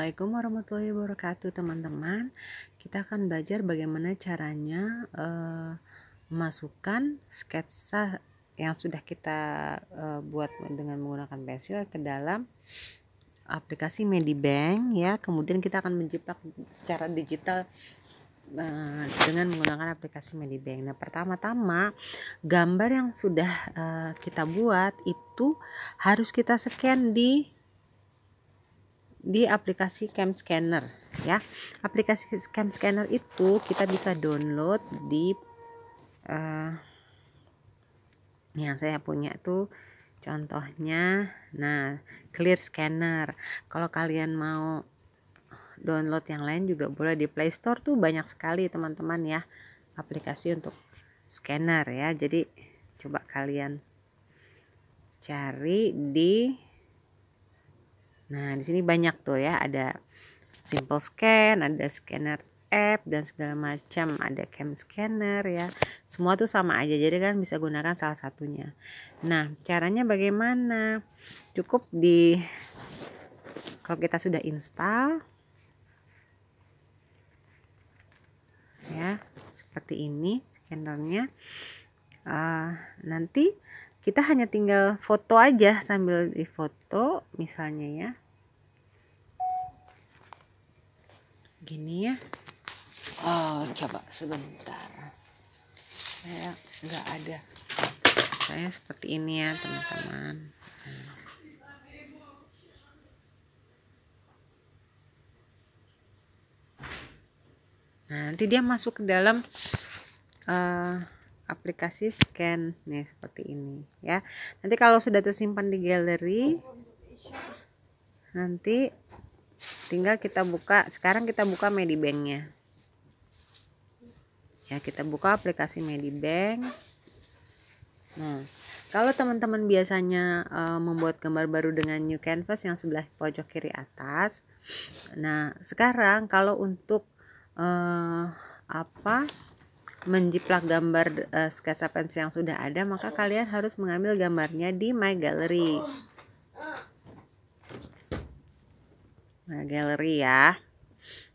Assalamualaikum warahmatullahi wabarakatuh teman-teman kita akan belajar bagaimana caranya uh, eh, masukkan sketsa yang sudah kita uh, buat dengan menggunakan pensil ke dalam aplikasi Medibank ya kemudian kita akan menjiplak secara digital eh, dengan menggunakan aplikasi Medibank. Nah, pertama-tama gambar yang sudah uh, kita buat itu harus kita scan di di aplikasi Cam Scanner ya. Aplikasi Cam Scanner itu kita bisa download di uh, yang saya punya tuh contohnya nah Clear Scanner. Kalau kalian mau download yang lain juga boleh di Play Store tuh banyak sekali teman-teman ya aplikasi untuk scanner ya. Jadi coba kalian cari di Nah, di sini banyak tuh ya, ada simple scan, ada scanner app dan segala macam, ada cam scanner ya. Semua tuh sama aja, jadi kan bisa gunakan salah satunya. Nah, caranya bagaimana? Cukup di kalau kita sudah install ya, seperti ini scannernya. Uh, nanti kita hanya tinggal foto aja sambil difoto misalnya ya gini ya oh coba sebentar saya nggak ada saya seperti ini ya teman-teman nah. nah, nanti dia masuk ke dalam uh, aplikasi scan nih seperti ini ya nanti kalau sudah tersimpan di galeri nanti tinggal kita buka sekarang kita buka Medibanknya ya kita buka aplikasi Medibank nah kalau teman-teman biasanya e, membuat gambar baru dengan new canvas yang sebelah pojok kiri atas nah sekarang kalau untuk e, apa menjiplak gambar uh, sketsa pensil yang sudah ada, maka kalian harus mengambil gambarnya di My Gallery. My Gallery ya.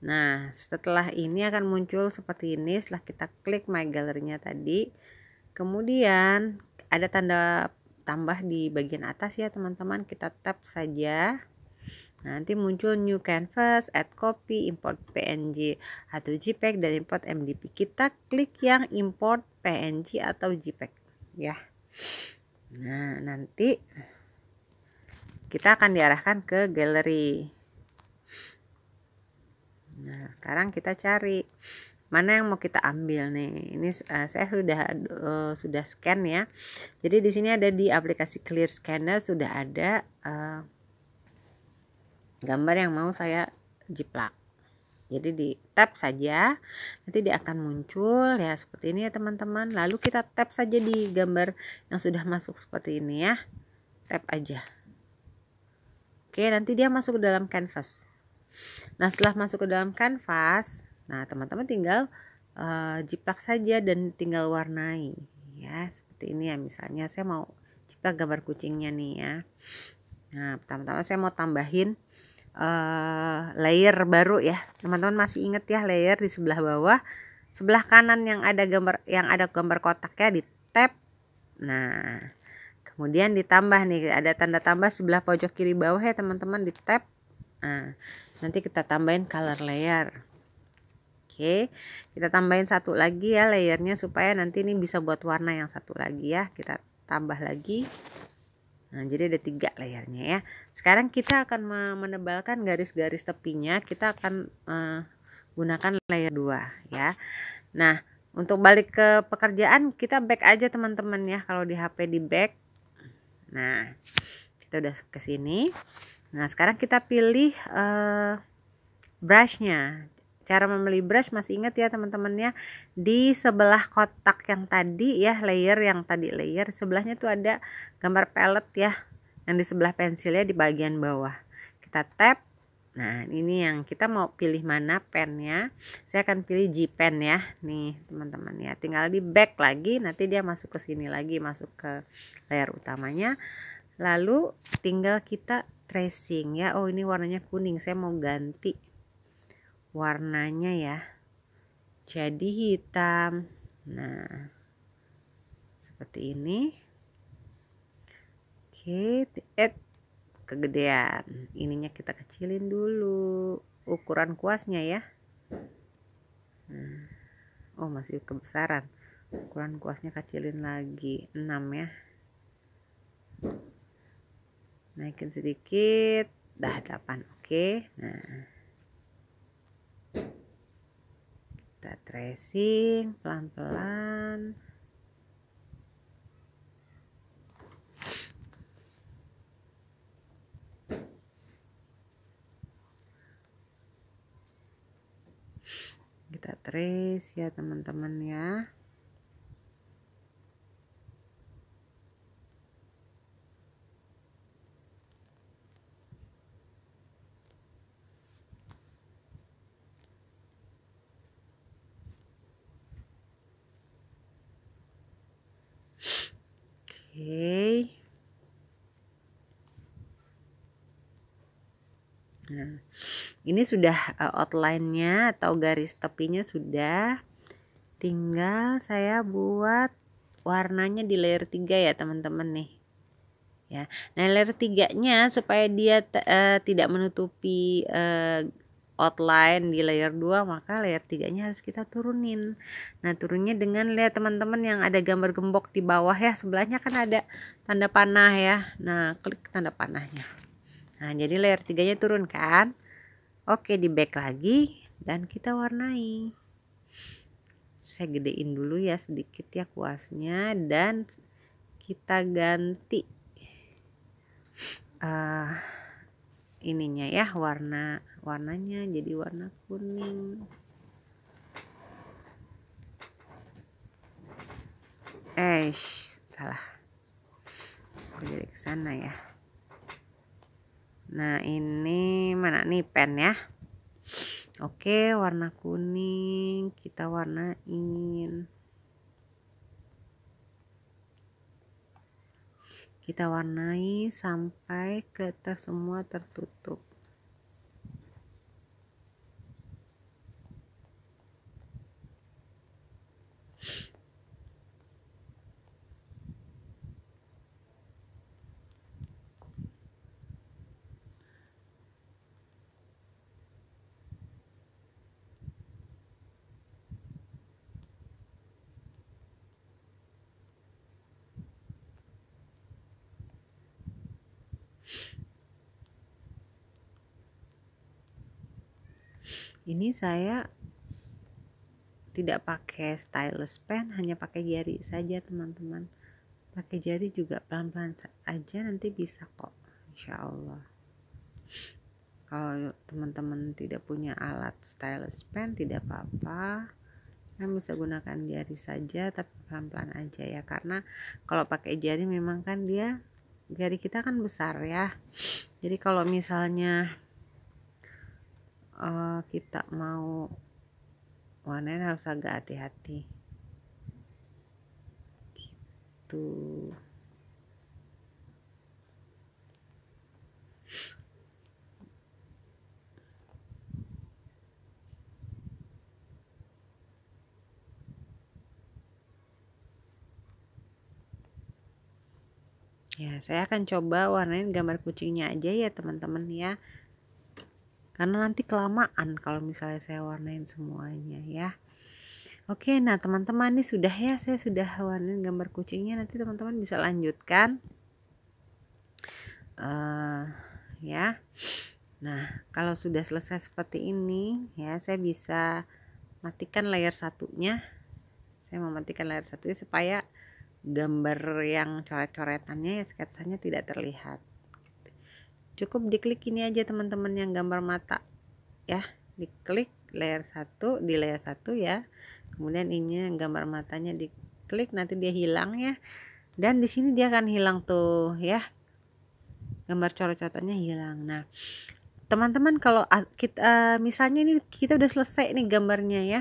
Nah, setelah ini akan muncul seperti ini setelah kita klik My Gallery-nya tadi. Kemudian ada tanda tambah di bagian atas ya teman-teman, kita tap saja nanti muncul new canvas, add copy, import PNG atau JPEG dan import MDP. Kita klik yang import PNG atau JPEG ya. Nah, nanti kita akan diarahkan ke galeri. Nah, sekarang kita cari mana yang mau kita ambil nih. Ini uh, saya sudah uh, sudah scan ya. Jadi di sini ada di aplikasi Clear Scanner sudah ada uh, gambar yang mau saya jiplak jadi di tap saja nanti dia akan muncul ya seperti ini ya teman-teman lalu kita tap saja di gambar yang sudah masuk seperti ini ya tap aja oke nanti dia masuk ke dalam canvas nah setelah masuk ke dalam canvas nah teman-teman tinggal uh, jiplak saja dan tinggal warnai ya seperti ini ya misalnya saya mau jiplak gambar kucingnya nih ya nah pertama-tama saya mau tambahin Eh, layer baru ya teman-teman masih inget ya layer di sebelah bawah sebelah kanan yang ada gambar yang ada gambar kotaknya di tab nah kemudian ditambah nih ada tanda tambah sebelah pojok kiri bawah ya teman-teman di tab nah, nanti kita tambahin color layer Oke, kita tambahin satu lagi ya layernya supaya nanti ini bisa buat warna yang satu lagi ya. Kita tambah lagi. Nah, jadi ada tiga layarnya ya. Sekarang kita akan menebalkan garis-garis tepinya. Kita akan uh, gunakan layer dua ya. Nah, untuk balik ke pekerjaan kita back aja teman-teman ya kalau di HP di back. Nah, kita udah ke sini. Nah, sekarang kita pilih uh, brushnya Cara membeli brush masih ingat ya teman-temannya di sebelah kotak yang tadi ya layer yang tadi layer sebelahnya tuh ada gambar pelet ya yang di sebelah pensilnya di bagian bawah. Kita tap. Nah, ini yang kita mau pilih mana pennya. Saya akan pilih G pen ya. Nih, teman-teman ya. Tinggal di back lagi nanti dia masuk ke sini lagi, masuk ke layar utamanya. Lalu tinggal kita tracing ya. Oh, ini warnanya kuning. Saya mau ganti warnanya ya jadi hitam nah seperti ini oke eh, kegedean ininya kita kecilin dulu ukuran kuasnya ya nah. oh masih kebesaran ukuran kuasnya kecilin lagi 6 ya naikin sedikit dah 8 oke nah kita tracing pelan-pelan kita trace ya teman-teman ya ini sudah eh, outline-nya atau garis tepinya sudah tinggal saya buat warnanya di layer 3 ya teman-teman nih ya nah layer 3 nya supaya dia uh, tidak menutupi uh, outline di layer 2 maka layer 3 nya harus kita turunin nah turunnya dengan lihat teman-teman yang ada gambar gembok di bawah ya sebelahnya kan ada tanda panah ya nah klik tanda panahnya nah jadi layer tiganya turun kan Oke di back lagi dan kita warnai saya gedein dulu ya sedikit ya kuasnya dan kita ganti uh, ininya ya warna warnanya jadi warna kuning eh salah aku jadi sana ya Nah ini mana nih pen ya Oke warna kuning kita warnain Kita warnai sampai ke semua tertutup ini saya tidak pakai stylus pen hanya pakai jari saja teman-teman pakai jari juga pelan-pelan aja nanti bisa kok insya Allah kalau teman-teman tidak punya alat stylus pen tidak apa-apa kan bisa gunakan jari saja tapi pelan-pelan aja ya karena kalau pakai jari memang kan dia jari kita kan besar ya jadi kalau misalnya uh, kita mau warnain harus agak hati-hati gitu Ya, saya akan coba warnain gambar kucingnya aja ya teman-teman ya karena nanti kelamaan kalau misalnya saya warnain semuanya ya oke nah teman-teman ini sudah ya saya sudah warnain gambar kucingnya nanti teman-teman bisa lanjutkan uh, ya nah kalau sudah selesai seperti ini ya saya bisa matikan layar satunya saya mematikan layar satunya supaya gambar yang coret-coretannya ya sketsanya tidak terlihat cukup diklik ini aja teman-teman yang gambar mata ya diklik layer satu di layer satu ya kemudian ini yang gambar matanya diklik nanti dia hilang ya dan di sini dia akan hilang tuh ya gambar coret coretnya hilang nah teman-teman kalau kita eh, misalnya ini kita udah selesai nih gambarnya ya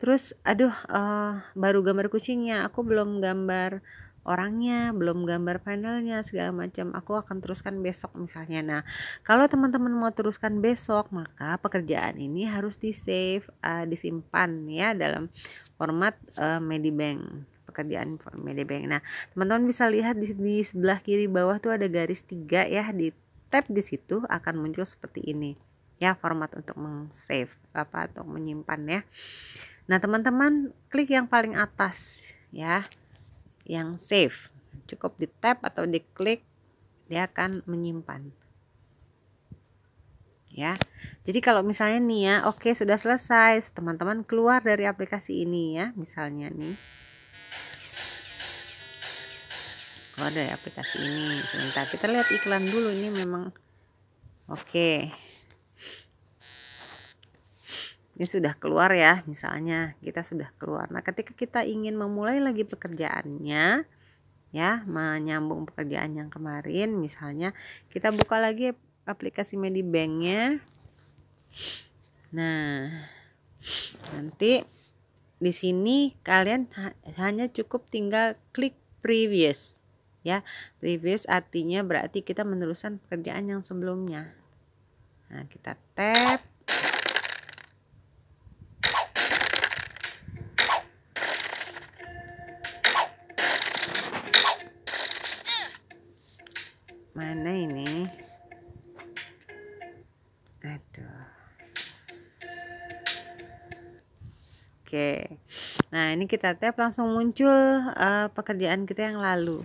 terus aduh uh, baru gambar kucingnya aku belum gambar orangnya, belum gambar panelnya segala macam. Aku akan teruskan besok misalnya. Nah, kalau teman-teman mau teruskan besok, maka pekerjaan ini harus di save, uh, eh, disimpan ya dalam format uh, Medibank pekerjaan Medibank. Nah, teman-teman bisa lihat di, di sebelah kiri bawah tuh ada garis tiga ya di tap di situ akan muncul seperti ini ya format untuk meng-save apa atau menyimpan ya. Nah, teman-teman klik yang paling atas ya yang safe Cukup di tap atau di klik dia akan menyimpan. Ya. Jadi kalau misalnya nih ya, oke okay, sudah selesai, teman-teman keluar dari aplikasi ini ya, misalnya nih. Keluar dari aplikasi ini. Sebentar, kita lihat iklan dulu ini memang oke. Okay ini sudah keluar ya misalnya kita sudah keluar nah ketika kita ingin memulai lagi pekerjaannya ya menyambung pekerjaan yang kemarin misalnya kita buka lagi aplikasi Medibanknya nah nanti di sini kalian hanya cukup tinggal klik previous ya previous artinya berarti kita meneruskan pekerjaan yang sebelumnya nah kita tap nah ini kita tap langsung muncul uh, pekerjaan kita yang lalu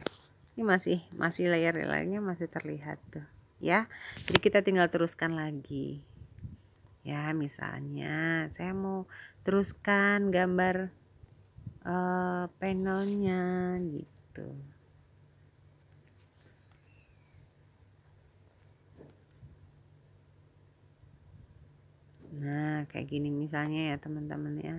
ini masih masih layar lainnya masih terlihat tuh ya jadi kita tinggal teruskan lagi ya misalnya saya mau teruskan gambar uh, panelnya gitu nah kayak gini misalnya ya teman-teman ya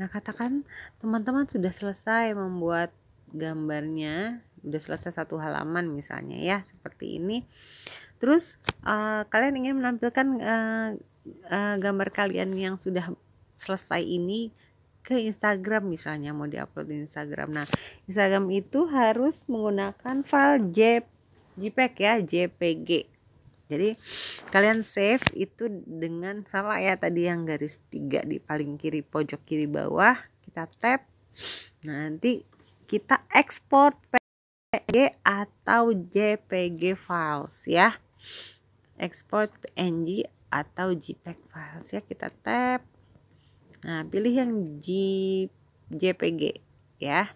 Nah, katakan teman-teman sudah selesai membuat gambarnya, sudah selesai satu halaman misalnya ya, seperti ini. Terus uh, kalian ingin menampilkan uh, uh, gambar kalian yang sudah selesai ini ke Instagram misalnya mau diupload di Instagram. Nah, Instagram itu harus menggunakan file JPEG ya, JPG jadi kalian save itu dengan sama ya tadi yang garis tiga di paling kiri pojok kiri bawah kita tap nah, nanti kita ekspor PNG atau JPG files ya ekspor PNG atau JPEG files ya kita tap nah pilih yang J, JPG ya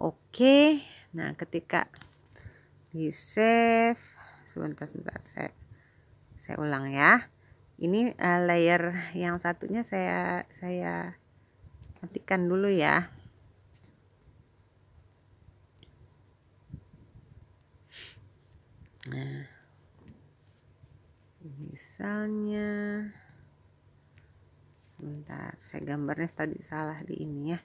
oke nah ketika di save sebentar sebentar saya saya ulang ya ini uh, layer yang satunya saya saya matikan dulu ya nah misalnya sebentar saya gambarnya tadi salah di ini ya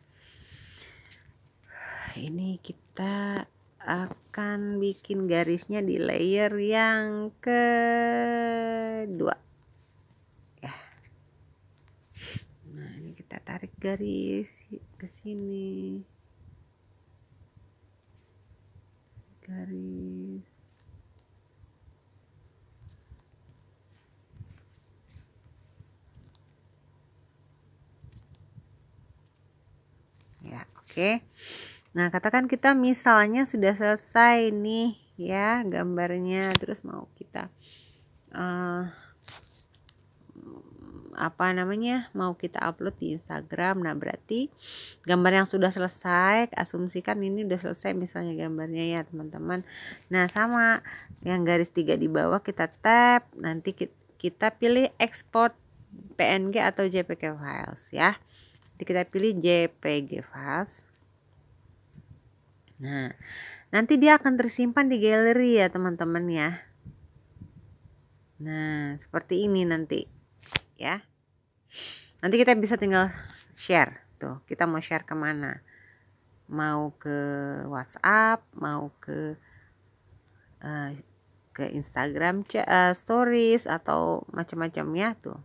ini kita akan bikin garisnya di layer yang kedua ya nah ini kita tarik garis ke sini garis ya oke okay. Nah, katakan kita misalnya sudah selesai nih ya gambarnya terus mau kita uh, apa namanya mau kita upload di Instagram nah berarti gambar yang sudah selesai asumsikan ini sudah selesai misalnya gambarnya ya teman-teman nah sama yang garis tiga di bawah kita tap nanti kita, pilih export PNG atau JPG files ya nanti kita pilih JPG files Nah, nanti dia akan tersimpan di galeri ya teman-teman ya. Nah, seperti ini nanti ya. Nanti kita bisa tinggal share tuh. Kita mau share kemana? Mau ke WhatsApp, mau ke uh, ke Instagram uh, Stories atau macam macam ya tuh.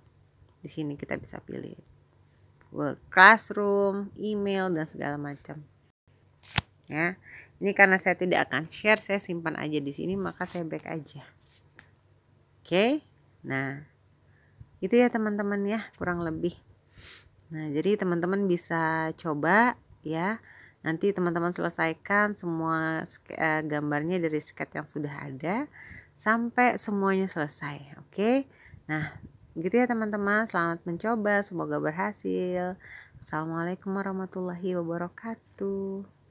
Di sini kita bisa pilih work classroom, email dan segala macam ya ini karena saya tidak akan share saya simpan aja di sini maka saya back aja oke nah itu ya teman-teman ya kurang lebih nah jadi teman-teman bisa coba ya nanti teman-teman selesaikan semua eh, gambarnya dari sket yang sudah ada sampai semuanya selesai oke nah gitu ya teman-teman selamat mencoba semoga berhasil assalamualaikum warahmatullahi wabarakatuh